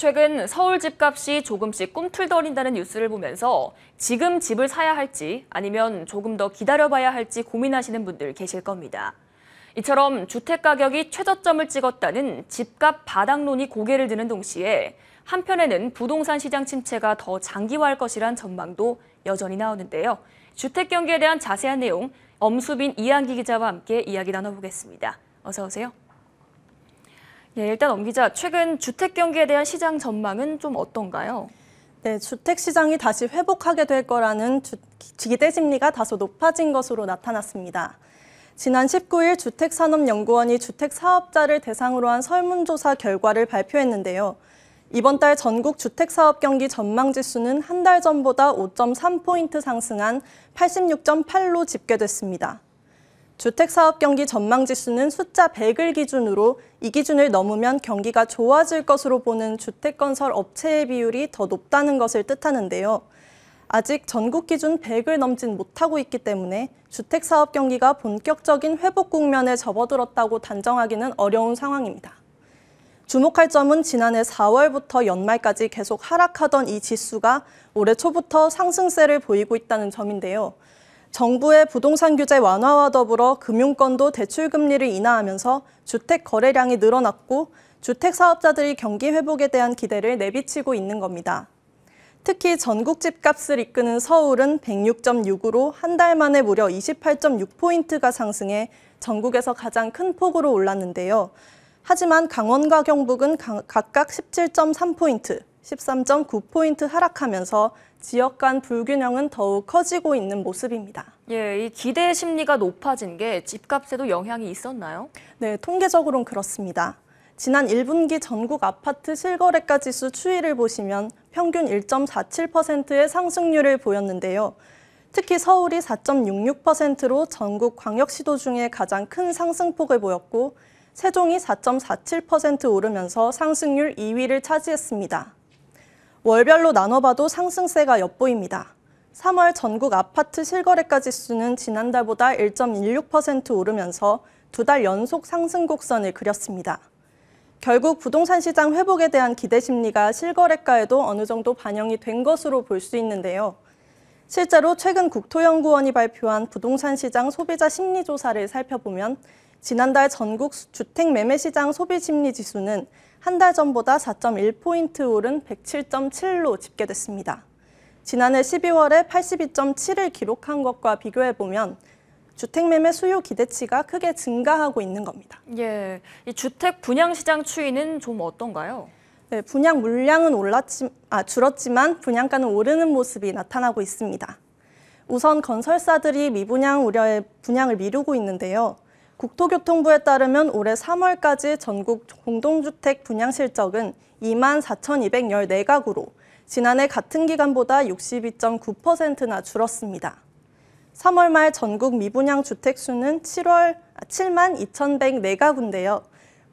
최근 서울 집값이 조금씩 꿈틀거린다는 뉴스를 보면서 지금 집을 사야 할지 아니면 조금 더 기다려봐야 할지 고민하시는 분들 계실 겁니다. 이처럼 주택 가격이 최저점을 찍었다는 집값 바닥론이 고개를 드는 동시에 한편에는 부동산 시장 침체가 더 장기화할 것이란 전망도 여전히 나오는데요. 주택 경기에 대한 자세한 내용 엄수빈 이한기 기자와 함께 이야기 나눠보겠습니다. 어서 오세요. 네, 일단 엄 기자, 최근 주택 경기에 대한 시장 전망은 좀 어떤가요? 네, 주택 시장이 다시 회복하게 될 거라는 주, 기대 심리가 다소 높아진 것으로 나타났습니다. 지난 19일 주택산업연구원이 주택 사업자를 대상으로 한 설문조사 결과를 발표했는데요. 이번 달 전국 주택 사업 경기 전망 지수는 한 달 전보다 5.3포인트 상승한 86.8로 집계됐습니다. 주택사업 경기 전망지수는 숫자 100을 기준으로 이 기준을 넘으면 경기가 좋아질 것으로 보는 주택건설 업체의 비율이 더 높다는 것을 뜻하는데요. 아직 전국 기준 100을 넘진 못하고 있기 때문에 주택사업 경기가 본격적인 회복 국면에 접어들었다고 단정하기는 어려운 상황입니다. 주목할 점은 지난해 4월부터 연말까지 계속 하락하던 이 지수가 올해 초부터 상승세를 보이고 있다는 점인데요. 정부의 부동산 규제 완화와 더불어 금융권도 대출금리를 인하하면서 주택 거래량이 늘어났고 주택 사업자들이 경기 회복에 대한 기대를 내비치고 있는 겁니다. 특히 전국 집값을 이끄는 서울은 106.6으로 한 달 만에 무려 28.6포인트가 상승해 전국에서 가장 큰 폭으로 올랐는데요. 하지만 강원과 경북은 각각 17.3포인트, 13.9포인트 하락하면서 지역 간 불균형은 더욱 커지고 있는 모습입니다. 예, 이 기대 심리가 높아진 게 집값에도 영향이 있었나요? 네, 통계적으로는 그렇습니다. 지난 1분기 전국 아파트 실거래가 지수 추이를 보시면 평균 1.47%의 상승률을 보였는데요. 특히 서울이 4.66%로 전국 광역시도 중에 가장 큰 상승폭을 보였고 세종이 4.47% 오르면서 상승률 2위를 차지했습니다. 월별로 나눠봐도 상승세가 엿보입니다. 3월 전국 아파트 실거래 가지수는 지난달보다 1.16% 오르면서 두 달 연속 상승 곡선을 그렸습니다. 결국 부동산 시장 회복에 대한 기대 심리가 실거래가에도 어느 정도 반영이 된 것으로 볼 수 있는데요. 실제로 최근 국토연구원이 발표한 부동산 시장 소비자 심리조사를 살펴보면 지난달 전국 주택 매매 시장 소비 심리 지수는 한 달 전보다 4.1포인트 오른 107.7로 집계됐습니다. 지난해 12월에 82.7을 기록한 것과 비교해 보면 주택 매매 수요 기대치가 크게 증가하고 있는 겁니다. 예, 이 주택 분양 시장 추이는 좀 어떤가요? 네, 분양 물량은 올랐지, 아, 줄었지만 분양가는 오르는 모습이 나타나고 있습니다. 우선 건설사들이 미분양 우려에 분양을 미루고 있는데요. 국토교통부에 따르면 올해 3월까지 전국 공동주택 분양 실적은 2만 4,214가구로 지난해 같은 기간보다 62.9%나 줄었습니다. 3월 말 전국 미분양 주택 수는 7월 7만 아, 2,104가구인데요.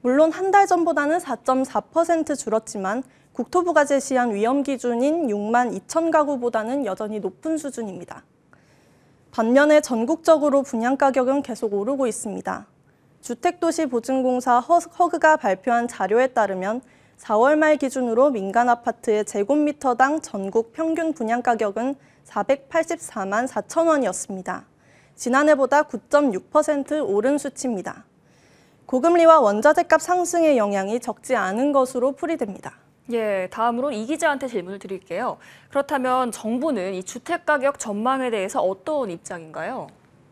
물론 한 달 전보다는 4.4% 줄었지만 국토부가 제시한 위험 기준인 6만 2 0 0 0 가구보다는 여전히 높은 수준입니다. 반면에 전국적으로 분양 가격은 계속 오르고 있습니다. 주택도시보증공사 허그가 발표한 자료에 따르면 4월 말 기준으로 민간 아파트의 제곱미터당 전국 평균 분양 가격은 484만 4천 원이었습니다. 지난해보다 9.6% 오른 수치입니다. 고금리와 원자재값 상승의 영향이 적지 않은 것으로 풀이됩니다. 예, 다음으로 이 기자한테 질문을 드릴게요. 그렇다면 정부는 이 주택 가격 전망에 대해서 어떤 입장인가요?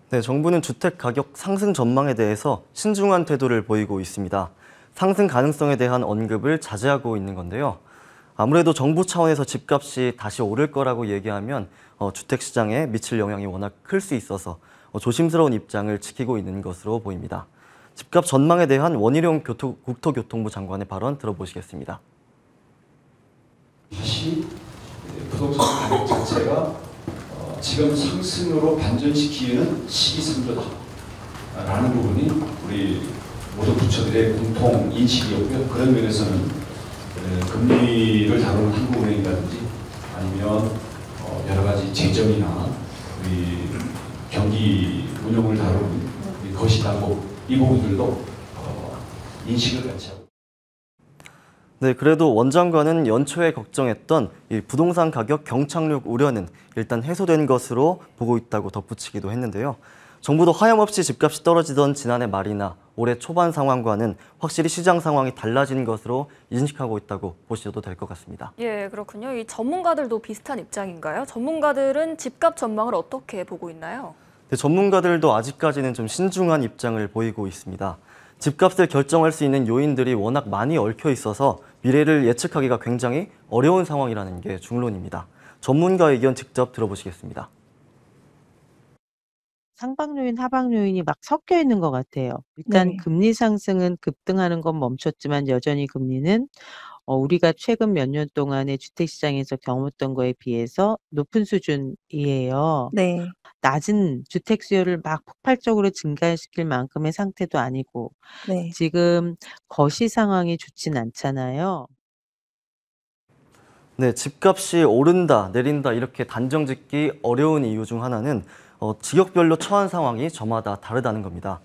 네, 정부는 주택 가격 상승 전망에 대해서 신중한 태도를 보이고 있습니다. 상승 가능성에 대한 언급을 자제하고 있는 건데요. 아무래도 정부 차원에서 집값이 다시 오를 거라고 얘기하면 어, 주택 시장에 미칠 영향이 워낙 클 수 있어서 어, 조심스러운 입장을 지키고 있는 것으로 보입니다. 집값 전망에 대한 원희룡 교토, 국토교통부 장관의 발언 들어보시겠습니다. 다시 네, 부동산 가격 자체가 어, 지금 상승으로 반전시키는 시기상조다 라는 부분이 우리 모든 부처들의 공통 인식이었고요. 그런 면에서는 에, 네, 금리를 다루는 한국은행이라든지 아니면 어, 여러 가지 재정이나 우리 경기 운영을 다루는 것이다고 이 부분들도 어, 인식을 같이 하고 네, 그래도 원 장관은 연초에 걱정했던 부동산 가격 경착륙 우려는 일단 해소된 것으로 보고 있다고 덧붙이기도 했는데요. 정부도 하염없이 집값이 떨어지던 지난해 말이나 올해 초반 상황과는 확실히 시장 상황이 달라진 것으로 인식하고 있다고 보셔도 될 것 같습니다. 예, 그렇군요. 이 전문가들도 비슷한 입장인가요? 전문가들은 집값 전망을 어떻게 보고 있나요? 네, 전문가들도 아직까지는 좀 신중한 입장을 보이고 있습니다. 집값을 결정할 수 있는 요인들이 워낙 많이 얽혀 있어서 미래를 예측하기가 굉장히 어려운 상황이라는 게 중론입니다. 전문가 의견 직접 들어보시겠습니다. 상방 요인, 하방 요인이 막 섞여 있는 것 같아요. 일단 네. 금리 상승은 급등하는 건 멈췄지만 여전히 금리는 어, 우리가 최근 몇 년 동안의 주택시장에서 경험했던 거에 비해서 높은 수준이에요. 네. 낮은 주택 수요를 막 폭발적으로 증가시킬 만큼의 상태도 아니고 네. 지금 거시 상황이 좋진 않잖아요. 네, 집값이 오른다, 내린다 이렇게 단정 짓기 어려운 이유 중 하나는 어, 지역별로 처한 상황이 저마다 다르다는 겁니다.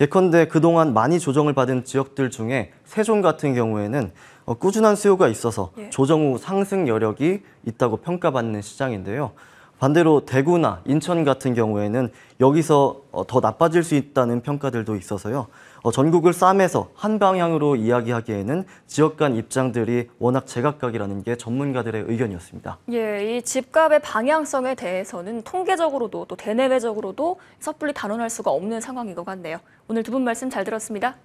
예컨대 그동안 많이 조정을 받은 지역들 중에 세종 같은 경우에는 어, 꾸준한 수요가 있어서 예. 조정 후 상승 여력이 있다고 평가받는 시장인데요. 반대로 대구나 인천 같은 경우에는 여기서 어, 더 나빠질 수 있다는 평가들도 있어서요. 어, 전국을 싸매서 한 방향으로 이야기하기에는 지역 간 입장들이 워낙 제각각이라는 게 전문가들의 의견이었습니다. 예, 이 집값의 방향성에 대해서는 통계적으로도 또 대내외적으로도 섣불리 단언할 수가 없는 상황인 것 같네요. 오늘 두 분 말씀 잘 들었습니다.